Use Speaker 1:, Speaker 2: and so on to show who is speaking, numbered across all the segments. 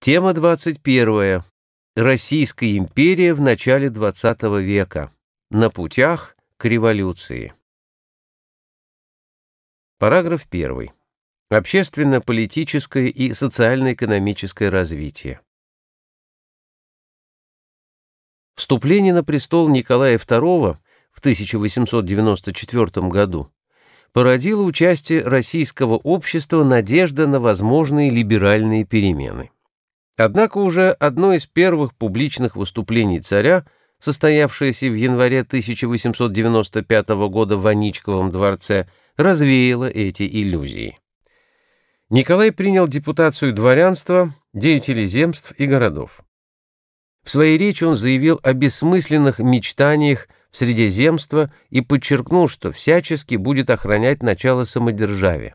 Speaker 1: Тема 21. Российская империя в начале XX века. На путях к революции. Параграф 1. Общественно-политическое и социально-экономическое развитие. Вступление на престол Николая II в 1894 году породило участие российского общества надежда на возможные либеральные перемены. Однако уже одно из первых публичных выступлений царя, состоявшееся в январе 1895 года в Аничковом дворце, развеяло эти иллюзии. Николай принял депутацию дворянства, деятелей земств и городов. В своей речи он заявил о бессмысленных мечтаниях в среде земства и подчеркнул, что всячески будет охранять начало самодержавия.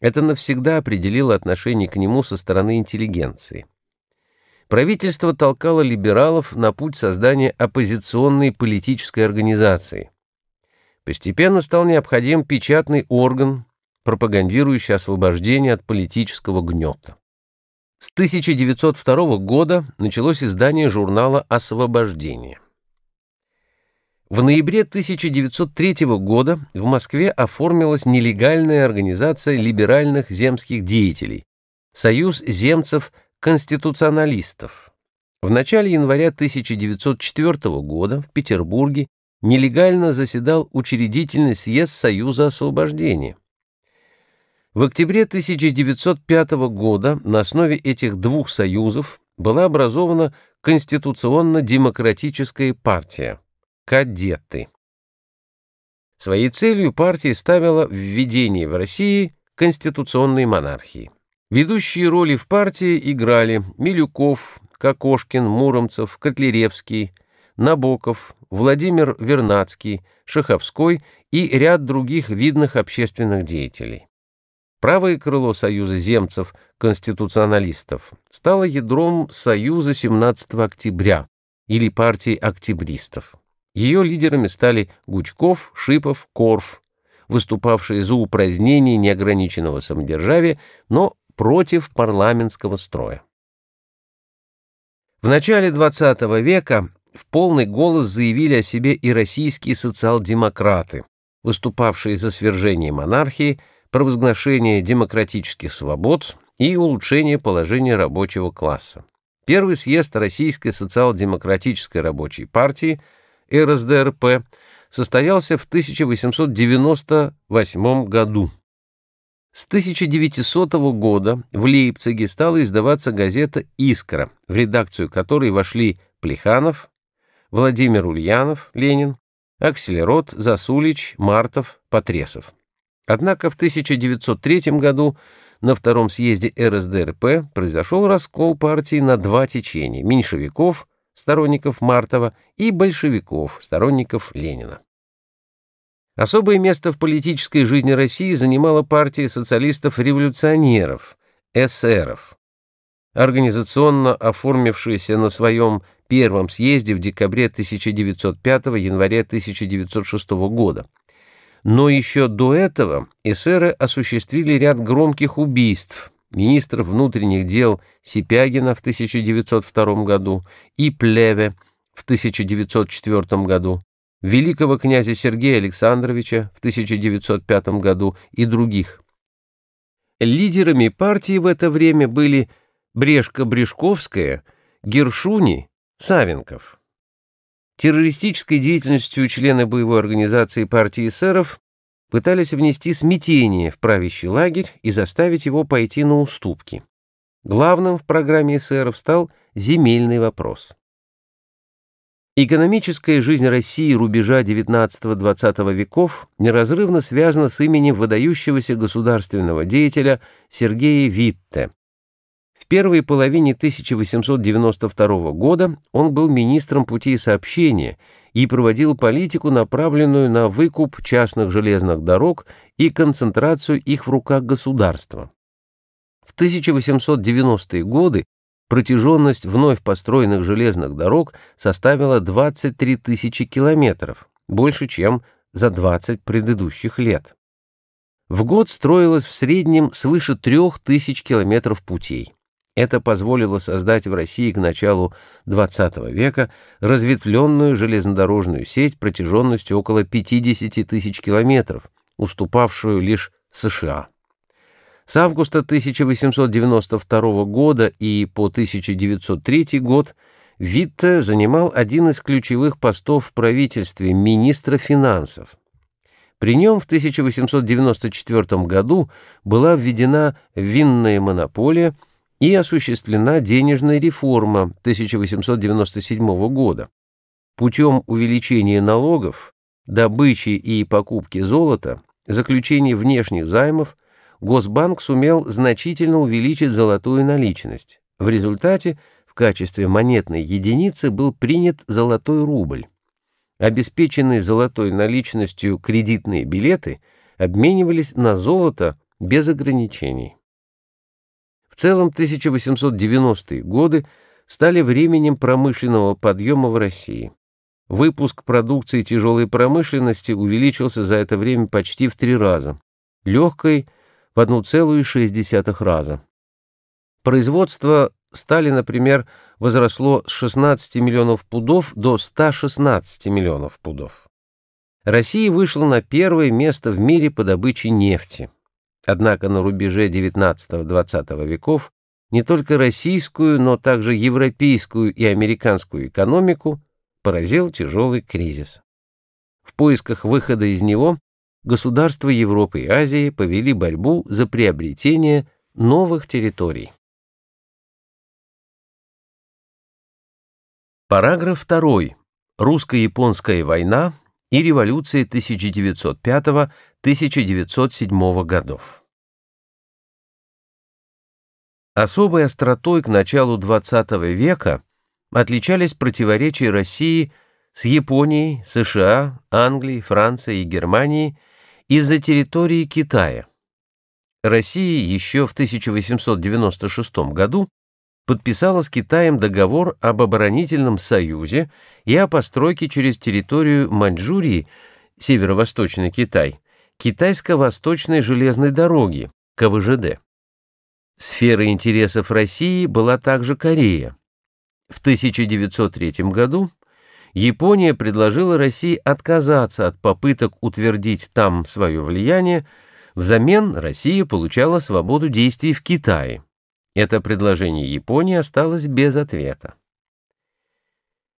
Speaker 1: Это навсегда определило отношение к нему со стороны интеллигенции правительство толкало либералов на путь создания оппозиционной политической организации. Постепенно стал необходим печатный орган, пропагандирующий освобождение от политического гнета. С 1902 года началось издание журнала «Освобождение». В ноябре 1903 года в Москве оформилась нелегальная организация либеральных земских деятелей «Союз земцев конституционалистов. В начале января 1904 года в Петербурге нелегально заседал учредительный съезд Союза освобождения. В октябре 1905 года на основе этих двух союзов была образована Конституционно-демократическая партия «Кадеты». Своей целью партия ставила введение в России конституционной монархии. Ведущие роли в партии играли Милюков, Кокошкин, Муромцев, Котляревский, Набоков, Владимир Вернадский, Шаховской и ряд других видных общественных деятелей. Правое крыло Союза земцев, конституционалистов, стало ядром Союза 17 октября или партии октябристов. Ее лидерами стали Гучков, Шипов, Корф, выступавшие за упразднение неограниченного самодержавия, но против парламентского строя. В начале XX века в полный голос заявили о себе и российские социал-демократы, выступавшие за свержение монархии, провозглашение демократических свобод и улучшение положения рабочего класса. Первый съезд Российской социал-демократической рабочей партии РСДРП состоялся в 1898 году. С 1900 года в Лейпциге стала издаваться газета «Искра», в редакцию которой вошли Плеханов, Владимир Ульянов, Ленин, Акселерот, Засулич, Мартов, Потресов. Однако в 1903 году на Втором съезде РСДРП произошел раскол партии на два течения – меньшевиков, сторонников Мартова, и большевиков, сторонников Ленина. Особое место в политической жизни России занимала партия социалистов-революционеров, эсеров, организационно оформившаяся на своем первом съезде в декабре 1905-январе 1906 года. Но еще до этого эсеры осуществили ряд громких убийств министра внутренних дел Сипягина в 1902 году и Плеве в 1904 году великого князя Сергея Александровича в 1905 году и других. Лидерами партии в это время были Брешко-Брешковская, Гершуни, Савенков. Террористической деятельностью члены боевой организации партии эсеров пытались внести смятение в правящий лагерь и заставить его пойти на уступки. Главным в программе эсеров стал земельный вопрос. Экономическая жизнь России рубежа XIX-XX веков неразрывно связана с именем выдающегося государственного деятеля Сергея Витте. В первой половине 1892 года он был министром путей сообщения и проводил политику, направленную на выкуп частных железных дорог и концентрацию их в руках государства. В 1890-е годы Протяженность вновь построенных железных дорог составила 23 тысячи километров, больше, чем за 20 предыдущих лет. В год строилось в среднем свыше 3000 километров путей. Это позволило создать в России к началу XX века разветвленную железнодорожную сеть протяженностью около 50 тысяч километров, уступавшую лишь США. С августа 1892 года и по 1903 год Витте занимал один из ключевых постов в правительстве министра финансов. При нем в 1894 году была введена винная монополия и осуществлена денежная реформа 1897 года. Путем увеличения налогов, добычи и покупки золота, заключения внешних займов – Госбанк сумел значительно увеличить золотую наличность. В результате в качестве монетной единицы был принят золотой рубль. Обеспеченные золотой наличностью кредитные билеты обменивались на золото без ограничений. В целом 1890-е годы стали временем промышленного подъема в России. Выпуск продукции тяжелой промышленности увеличился за это время почти в три раза. Легкой – в 1,6 раза. Производство стали, например, возросло с 16 миллионов пудов до 116 миллионов пудов. Россия вышла на первое место в мире по добыче нефти. Однако на рубеже XIX-XX веков не только российскую, но также европейскую и американскую экономику поразил тяжелый кризис. В поисках выхода из него государства Европы и Азии повели борьбу за приобретение новых территорий. Параграф 2. Русско-японская война и революции 1905-1907 годов. Особой остротой к началу XX века отличались противоречия России с Японией, США, Англией, Францией и Германией – из-за территории Китая. Россия еще в 1896 году подписала с Китаем договор об оборонительном союзе и о постройке через территорию Маньчжурии, северо-восточный Китай, китайско-восточной железной дороги, КВЖД. Сферой интересов России была также Корея. В 1903 году Япония предложила России отказаться от попыток утвердить там свое влияние, взамен Россия получала свободу действий в Китае. Это предложение Японии осталось без ответа.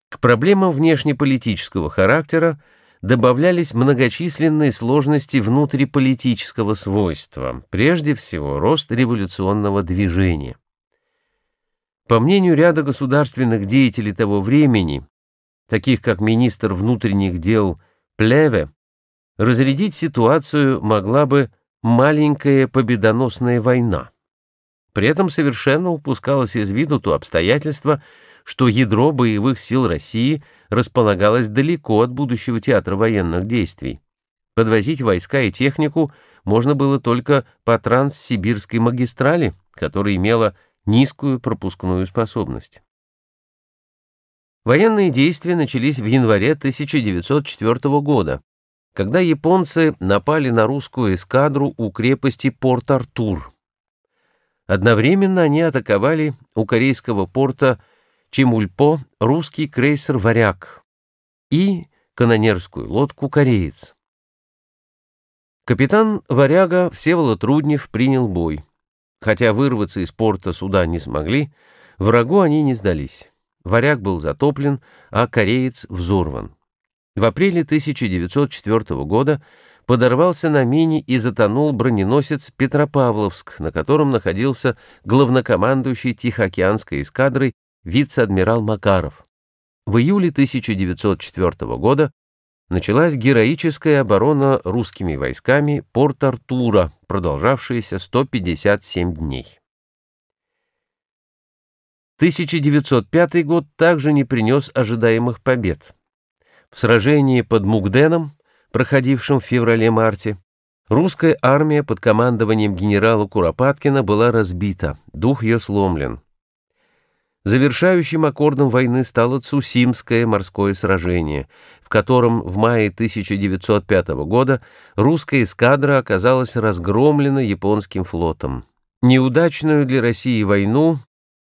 Speaker 1: К проблемам внешнеполитического характера добавлялись многочисленные сложности внутриполитического свойства, прежде всего рост революционного движения. По мнению ряда государственных деятелей того времени, таких как министр внутренних дел Плеве, разрядить ситуацию могла бы маленькая победоносная война. При этом совершенно упускалось из виду то обстоятельство, что ядро боевых сил России располагалось далеко от будущего театра военных действий. Подвозить войска и технику можно было только по Транссибирской магистрали, которая имела низкую пропускную способность. Военные действия начались в январе 1904 года, когда японцы напали на русскую эскадру у крепости Порт-Артур. Одновременно они атаковали у корейского порта Чимульпо русский крейсер «Варяг» и канонерскую лодку «Кореец». Капитан «Варяга» Всеволод Руднев принял бой. Хотя вырваться из порта суда не смогли, врагу они не сдались. Варяг был затоплен, а кореец взорван. В апреле 1904 года подорвался на мине и затонул броненосец «Петропавловск», на котором находился главнокомандующий Тихоокеанской эскадрой вице-адмирал Макаров. В июле 1904 года началась героическая оборона русскими войсками Порт-Артура, продолжавшаяся 157 дней. 1905 год также не принес ожидаемых побед. В сражении под Мугденом, проходившем в феврале-марте, русская армия под командованием генерала Куропаткина была разбита, дух ее сломлен. Завершающим аккордом войны стало Цусимское морское сражение, в котором в мае 1905 года русская эскадра оказалась разгромлена японским флотом. Неудачную для России войну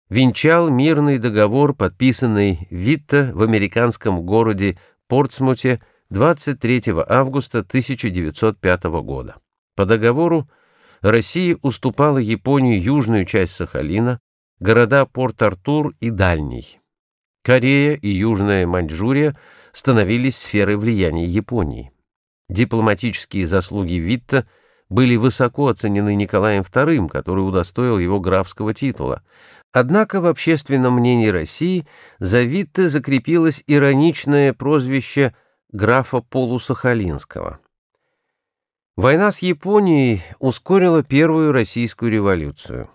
Speaker 1: венчал мирный договор, подписанный Витта в американском городе Портсмуте 23 августа 1905 года. По договору Россия уступала Японии южную часть Сахалина, города Порт-Артур и Дальний. Корея и Южная Маньчжурия становились сферой влияния Японии. Дипломатические заслуги Витта были высоко оценены Николаем II, который удостоил его графского титула, Однако в общественном мнении России за Витте закрепилось ироничное прозвище графа Полусахалинского. Война с Японией ускорила первую российскую революцию.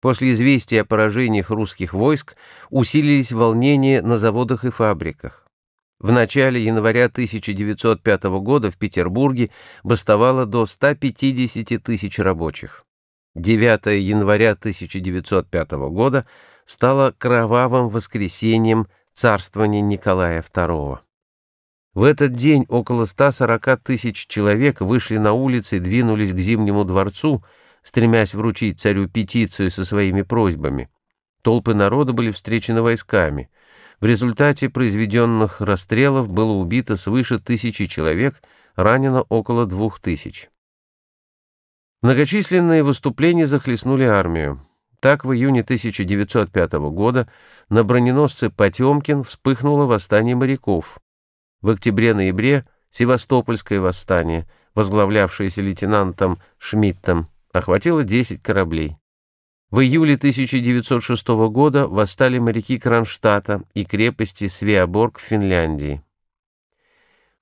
Speaker 1: После известий о поражениях русских войск усилились волнения на заводах и фабриках. В начале января 1905 года в Петербурге бастовало до 150 тысяч рабочих. 9 января 1905 года стало кровавым воскресеньем царствования Николая II. В этот день около 140 тысяч человек вышли на улицы и двинулись к Зимнему дворцу, стремясь вручить царю петицию со своими просьбами. Толпы народа были встречены войсками. В результате произведенных расстрелов было убито свыше тысячи человек, ранено около двух тысяч. Многочисленные выступления захлестнули армию. Так в июне 1905 года на броненосце «Потемкин» вспыхнуло восстание моряков. В октябре-ноябре – Севастопольское восстание, возглавлявшееся лейтенантом Шмидтом, охватило 10 кораблей. В июле 1906 года восстали моряки Кронштадта и крепости Свеоборг в Финляндии.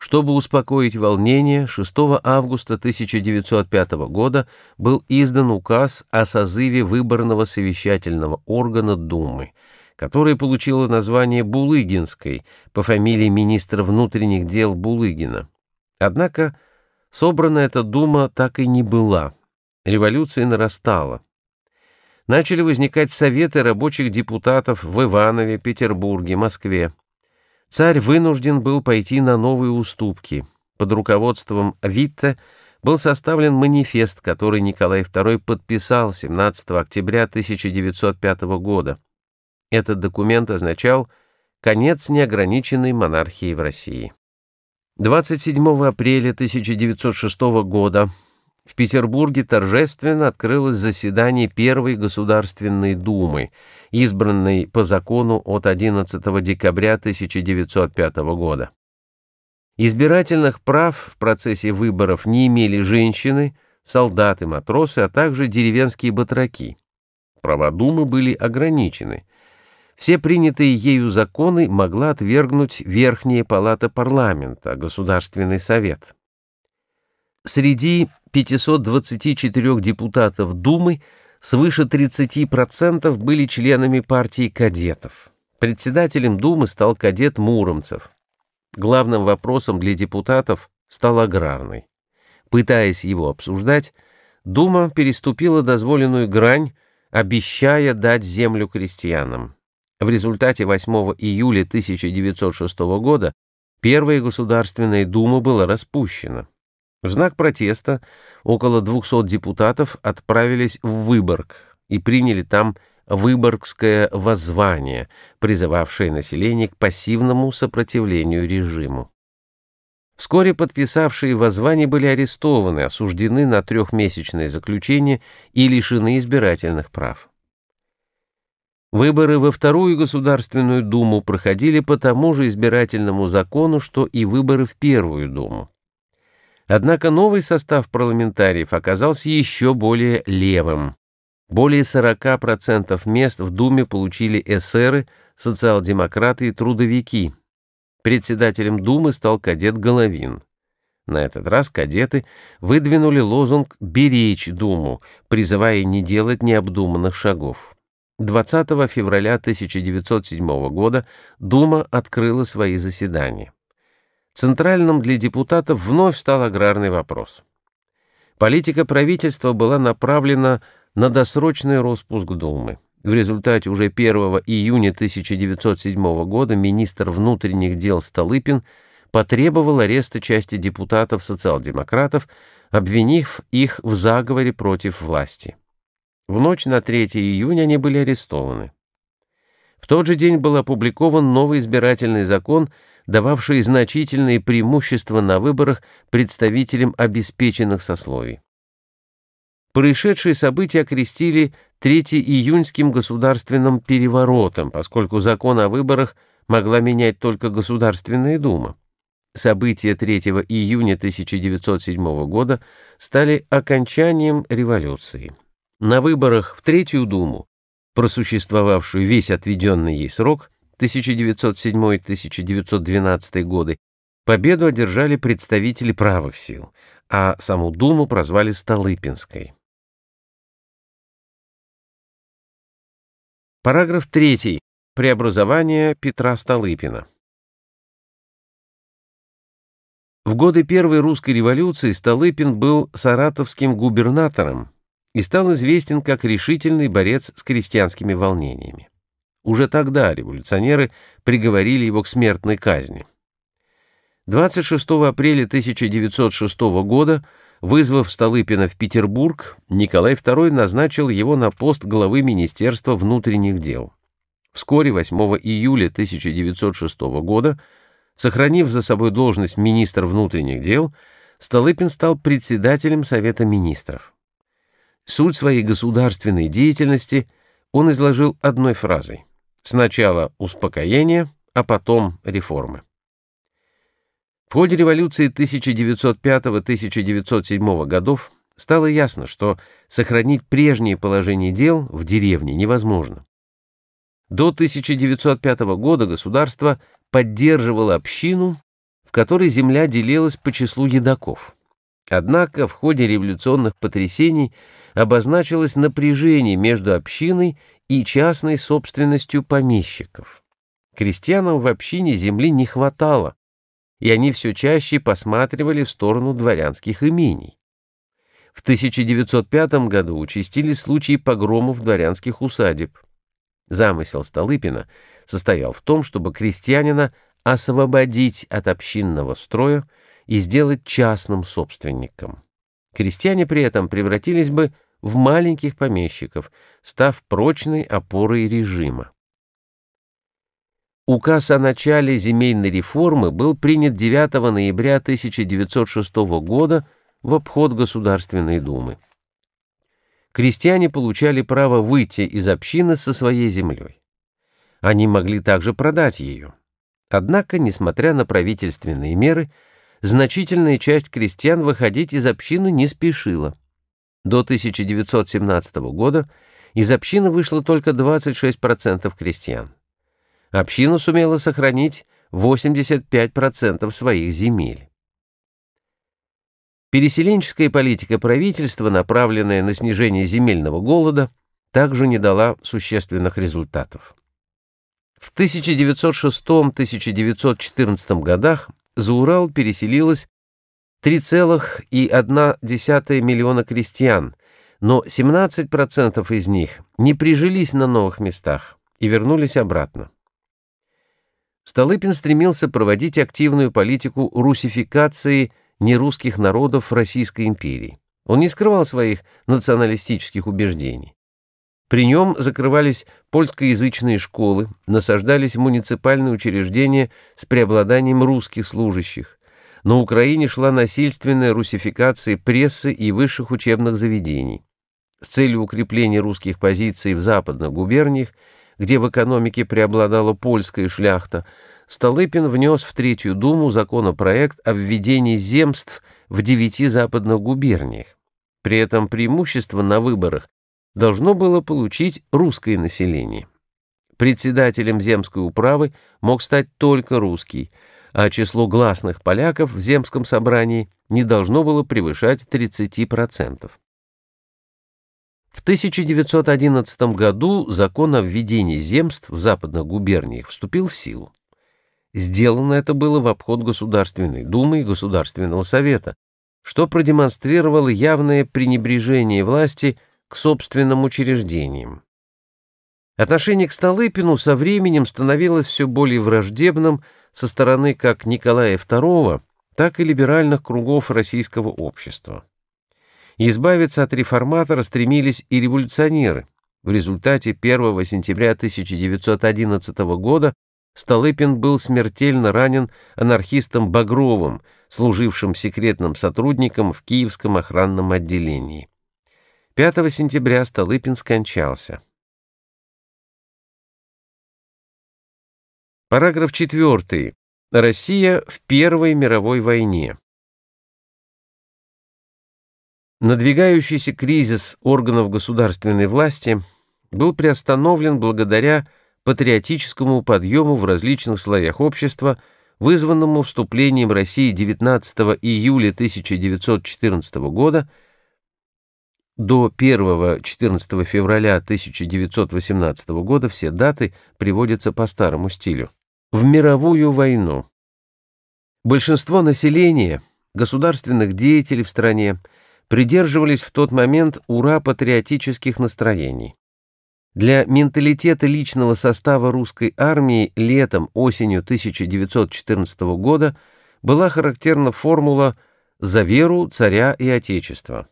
Speaker 1: Чтобы успокоить волнение, 6 августа 1905 года был издан указ о созыве выборного совещательного органа Думы, которое получило название Булыгинской по фамилии министра внутренних дел Булыгина. Однако собрана эта Дума так и не была. Революция нарастала. Начали возникать советы рабочих депутатов в Иванове, Петербурге, Москве. Царь вынужден был пойти на новые уступки. Под руководством Витте был составлен манифест, который Николай II подписал 17 октября 1905 года. Этот документ означал конец неограниченной монархии в России. 27 апреля 1906 года в Петербурге торжественно открылось заседание Первой Государственной Думы, избранной по закону от 11 декабря 1905 года. Избирательных прав в процессе выборов не имели женщины, солдаты, матросы, а также деревенские батраки. Права Думы были ограничены. Все принятые ею законы могла отвергнуть Верхняя палата парламента, Государственный совет. Среди 524 депутатов Думы свыше 30% были членами партии кадетов. Председателем Думы стал кадет Муромцев. Главным вопросом для депутатов стал аграрный. Пытаясь его обсуждать, Дума переступила дозволенную грань, обещая дать землю крестьянам. В результате 8 июля 1906 года Первая Государственная Дума была распущена. В знак протеста около 200 депутатов отправились в Выборг и приняли там Выборгское воззвание, призывавшее население к пассивному сопротивлению режиму. Вскоре подписавшие воззвание были арестованы, осуждены на трехмесячное заключение и лишены избирательных прав. Выборы во Вторую Государственную Думу проходили по тому же избирательному закону, что и выборы в Первую Думу. Однако новый состав парламентариев оказался еще более левым. Более 40% мест в Думе получили эсеры, социал-демократы и трудовики. Председателем Думы стал кадет Головин. На этот раз кадеты выдвинули лозунг «Беречь Думу», призывая не делать необдуманных шагов. 20 февраля 1907 года Дума открыла свои заседания. Центральным для депутатов вновь стал аграрный вопрос. Политика правительства была направлена на досрочный распуск Думы. В результате уже 1 июня 1907 года министр внутренних дел Столыпин потребовал ареста части депутатов социал-демократов, обвинив их в заговоре против власти. В ночь на 3 июня они были арестованы. В тот же день был опубликован новый избирательный закон – дававшие значительные преимущества на выборах представителям обеспеченных сословий. Происшедшие события окрестили 3 июньским государственным переворотом, поскольку закон о выборах могла менять только Государственная Дума. События 3 июня 1907 года стали окончанием революции. На выборах в Третью Думу, просуществовавшую весь отведенный ей срок, 1907-1912 годы, победу одержали представители правых сил, а саму Думу прозвали Столыпинской. Параграф 3. Преобразование Петра Столыпина. В годы Первой русской революции Столыпин был саратовским губернатором и стал известен как решительный борец с крестьянскими волнениями. Уже тогда революционеры приговорили его к смертной казни. 26 апреля 1906 года, вызвав Столыпина в Петербург, Николай II назначил его на пост главы Министерства внутренних дел. Вскоре, 8 июля 1906 года, сохранив за собой должность министра внутренних дел, Столыпин стал председателем Совета министров. Суть своей государственной деятельности он изложил одной фразой. Сначала успокоение, а потом реформы. В ходе революции 1905-1907 годов стало ясно, что сохранить прежнее положение дел в деревне невозможно. До 1905 года государство поддерживало общину, в которой земля делилась по числу едоков. Однако в ходе революционных потрясений обозначилось напряжение между общиной и частной собственностью помещиков. Крестьянам в общине земли не хватало, и они все чаще посматривали в сторону дворянских имений. В 1905 году участились случаи погромов дворянских усадеб. Замысел Столыпина состоял в том, чтобы крестьянина освободить от общинного строя и сделать частным собственником. Крестьяне при этом превратились бы в маленьких помещиков, став прочной опорой режима. Указ о начале земельной реформы был принят 9 ноября 1906 года в обход Государственной Думы. Крестьяне получали право выйти из общины со своей землей. Они могли также продать ее. Однако, несмотря на правительственные меры, значительная часть крестьян выходить из общины не спешила. До 1917 года из общины вышло только 26% крестьян. Община сумела сохранить 85% своих земель. Переселенческая политика правительства, направленная на снижение земельного голода, также не дала существенных результатов. В 1906-1914 годах за Урал переселилось 3,1 миллиона крестьян, но 17% из них не прижились на новых местах и вернулись обратно. Столыпин стремился проводить активную политику русификации нерусских народов Российской империи. Он не скрывал своих националистических убеждений. При нем закрывались польскоязычные школы, насаждались муниципальные учреждения с преобладанием русских служащих, на Украине шла насильственная русификация прессы и высших учебных заведений. С целью укрепления русских позиций в западных губерниях, где в экономике преобладала польская шляхта, Столыпин внес в Третью Думу законопроект о введении земств в девяти западных губерниях. При этом преимущество на выборах должно было получить русское население. Председателем земской управы мог стать только русский – а число гласных поляков в земском собрании не должно было превышать 30%. В 1911 году закон о введении земств в западных губерниях вступил в силу. Сделано это было в обход Государственной Думы и Государственного Совета, что продемонстрировало явное пренебрежение власти к собственным учреждениям. Отношение к Столыпину со временем становилось все более враждебным, со стороны как Николая II, так и либеральных кругов российского общества. Избавиться от реформатора стремились и революционеры. В результате 1 сентября 1911 года Столыпин был смертельно ранен анархистом Багровым, служившим секретным сотрудником в Киевском охранном отделении. 5 сентября Столыпин скончался. Параграф 4. Россия в Первой мировой войне. Надвигающийся кризис органов государственной власти был приостановлен благодаря патриотическому подъему в различных слоях общества, вызванному вступлением России 19 июля 1914 года до 1-14 февраля 1918 года все даты приводятся по старому стилю в мировую войну. Большинство населения, государственных деятелей в стране, придерживались в тот момент ура-патриотических настроений. Для менталитета личного состава русской армии летом-осенью 1914 года была характерна формула «за веру, царя и отечество.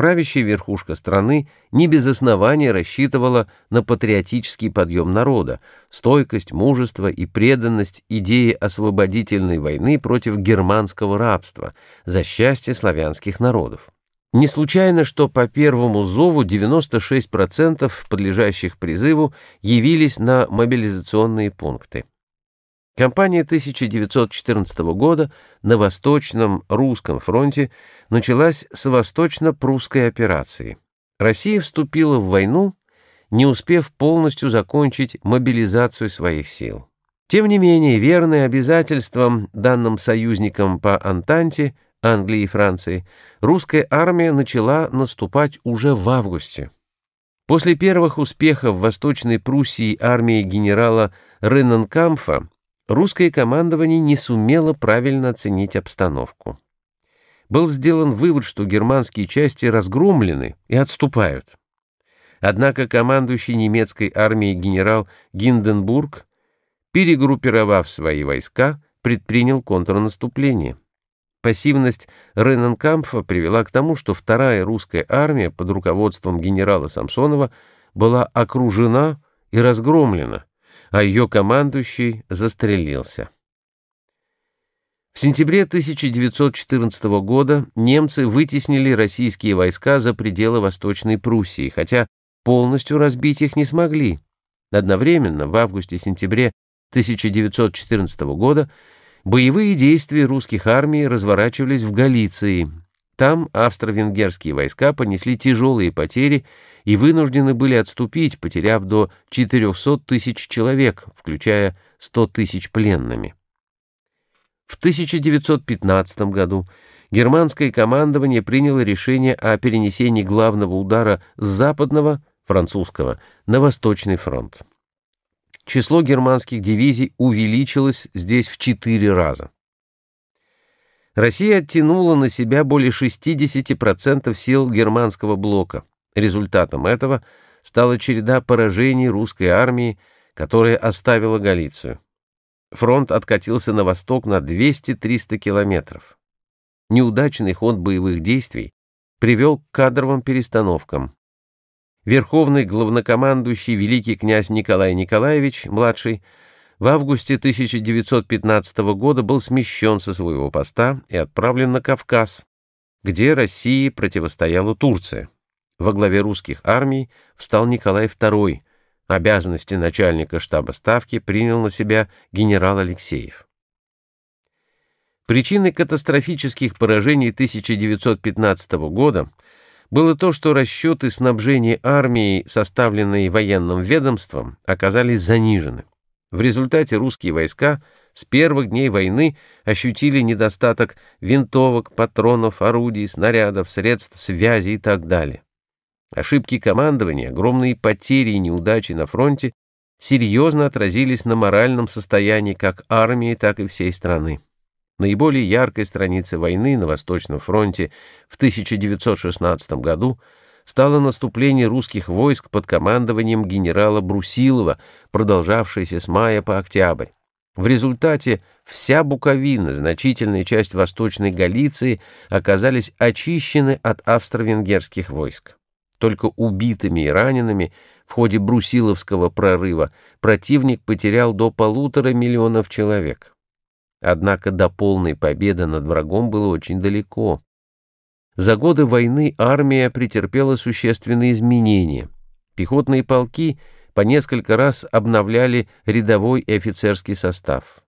Speaker 1: Правящая верхушка страны не без основания рассчитывала на патриотический подъем народа, стойкость, мужество и преданность идеи освободительной войны против германского рабства за счастье славянских народов. Не случайно, что по первому зову 96% подлежащих призыву явились на мобилизационные пункты. Компания 1914 года на Восточном русском фронте началась с Восточно-прусской операции. Россия вступила в войну, не успев полностью закончить мобилизацию своих сил. Тем не менее, верные обязательствам, данным союзникам по Антанте, Англии и Франции, русская армия начала наступать уже в августе. После первых успехов в Восточной Пруссии армии генерала Рененкамфа русское командование не сумело правильно оценить обстановку. Был сделан вывод, что германские части разгромлены и отступают. Однако командующий немецкой армией генерал Гинденбург, перегруппировав свои войска, предпринял контрнаступление. Пассивность Рененкампфа привела к тому, что вторая русская армия под руководством генерала Самсонова была окружена и разгромлена, а ее командующий застрелился. В сентябре 1914 года немцы вытеснили российские войска за пределы Восточной Пруссии, хотя полностью разбить их не смогли. Одновременно в августе-сентябре 1914 года боевые действия русских армий разворачивались в Галиции. Там австро-венгерские войска понесли тяжелые потери и вынуждены были отступить, потеряв до 400 тысяч человек, включая 100 тысяч пленными. В 1915 году германское командование приняло решение о перенесении главного удара с западного, французского, на Восточный фронт. Число германских дивизий увеличилось здесь в четыре раза. Россия оттянула на себя более 60% сил германского блока. Результатом этого стала череда поражений русской армии, которая оставила Галицию. Фронт откатился на восток на 200-300 километров. Неудачный ход боевых действий привел к кадровым перестановкам. Верховный главнокомандующий великий князь Николай Николаевич, младший, в августе 1915 года был смещен со своего поста и отправлен на Кавказ, где России противостояла Турция во главе русских армий встал Николай II, обязанности начальника штаба Ставки принял на себя генерал Алексеев. Причиной катастрофических поражений 1915 года было то, что расчеты снабжения армии, составленные военным ведомством, оказались занижены. В результате русские войска с первых дней войны ощутили недостаток винтовок, патронов, орудий, снарядов, средств связи и так далее. Ошибки командования, огромные потери и неудачи на фронте серьезно отразились на моральном состоянии как армии, так и всей страны. Наиболее яркой страницей войны на Восточном фронте в 1916 году стало наступление русских войск под командованием генерала Брусилова, продолжавшееся с мая по октябрь. В результате вся Буковина, значительная часть Восточной Галиции оказались очищены от австро-венгерских войск. Только убитыми и ранеными в ходе брусиловского прорыва противник потерял до полутора миллионов человек. Однако до полной победы над врагом было очень далеко. За годы войны армия претерпела существенные изменения. Пехотные полки по несколько раз обновляли рядовой и офицерский состав.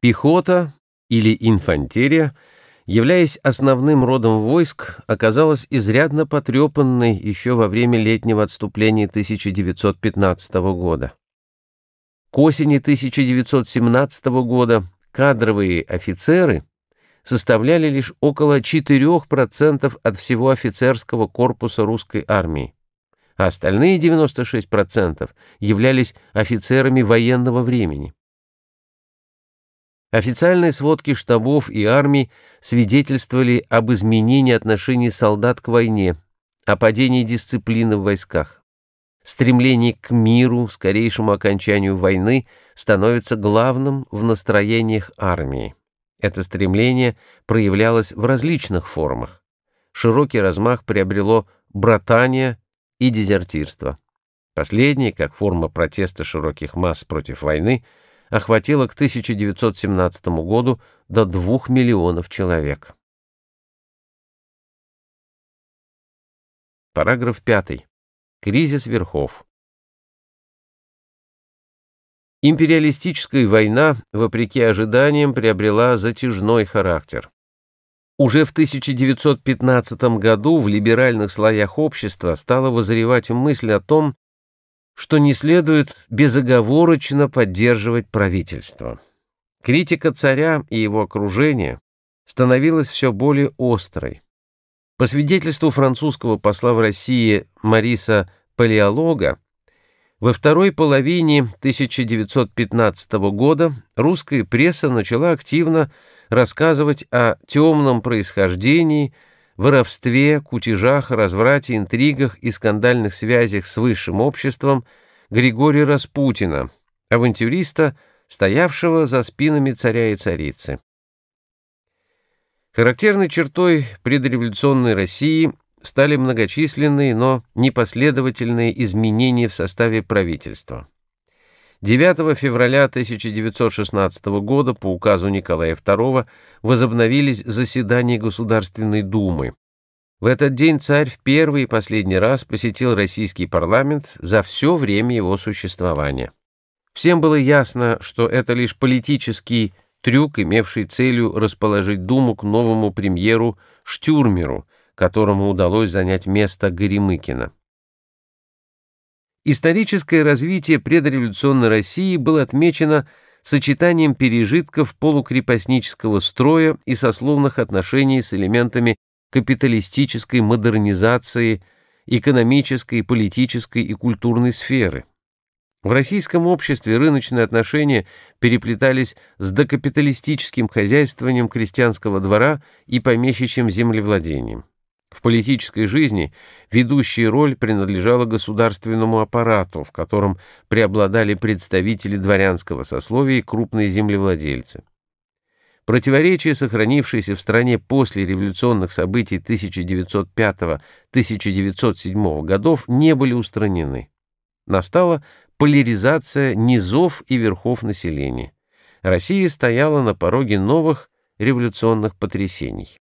Speaker 1: Пехота или инфантерия – являясь основным родом войск, оказалась изрядно потрепанной еще во время летнего отступления 1915 года. К осени 1917 года кадровые офицеры составляли лишь около 4% от всего офицерского корпуса русской армии, а остальные 96% являлись офицерами военного времени. Официальные сводки штабов и армий свидетельствовали об изменении отношений солдат к войне, о падении дисциплины в войсках. Стремление к миру, скорейшему окончанию войны, становится главным в настроениях армии. Это стремление проявлялось в различных формах. Широкий размах приобрело братание и дезертирство. Последнее, как форма протеста широких масс против войны – охватило к 1917 году до 2 миллионов человек. Параграф 5. Кризис верхов. Империалистическая война, вопреки ожиданиям, приобрела затяжной характер. Уже в 1915 году в либеральных слоях общества стала возревать мысль о том, что не следует безоговорочно поддерживать правительство. Критика царя и его окружения становилась все более острой. По свидетельству французского посла в России Мариса Палеолога, во второй половине 1915 года русская пресса начала активно рассказывать о темном происхождении воровстве, кутежах, разврате, интригах и скандальных связях с высшим обществом Григория Распутина, авантюриста, стоявшего за спинами царя и царицы. Характерной чертой предреволюционной России стали многочисленные, но непоследовательные изменения в составе правительства. 9 февраля 1916 года по указу Николая II возобновились заседания Государственной Думы. В этот день царь в первый и последний раз посетил российский парламент за все время его существования. Всем было ясно, что это лишь политический трюк, имевший целью расположить Думу к новому премьеру Штюрмеру, которому удалось занять место Горемыкина. Историческое развитие предреволюционной России было отмечено сочетанием пережитков полукрепостнического строя и сословных отношений с элементами капиталистической модернизации экономической, политической и культурной сферы. В российском обществе рыночные отношения переплетались с докапиталистическим хозяйствованием крестьянского двора и помещичьим землевладением. В политической жизни ведущая роль принадлежала государственному аппарату, в котором преобладали представители дворянского сословия и крупные землевладельцы. Противоречия, сохранившиеся в стране после революционных событий 1905-1907 годов, не были устранены. Настала поляризация низов и верхов населения. Россия стояла на пороге новых революционных потрясений.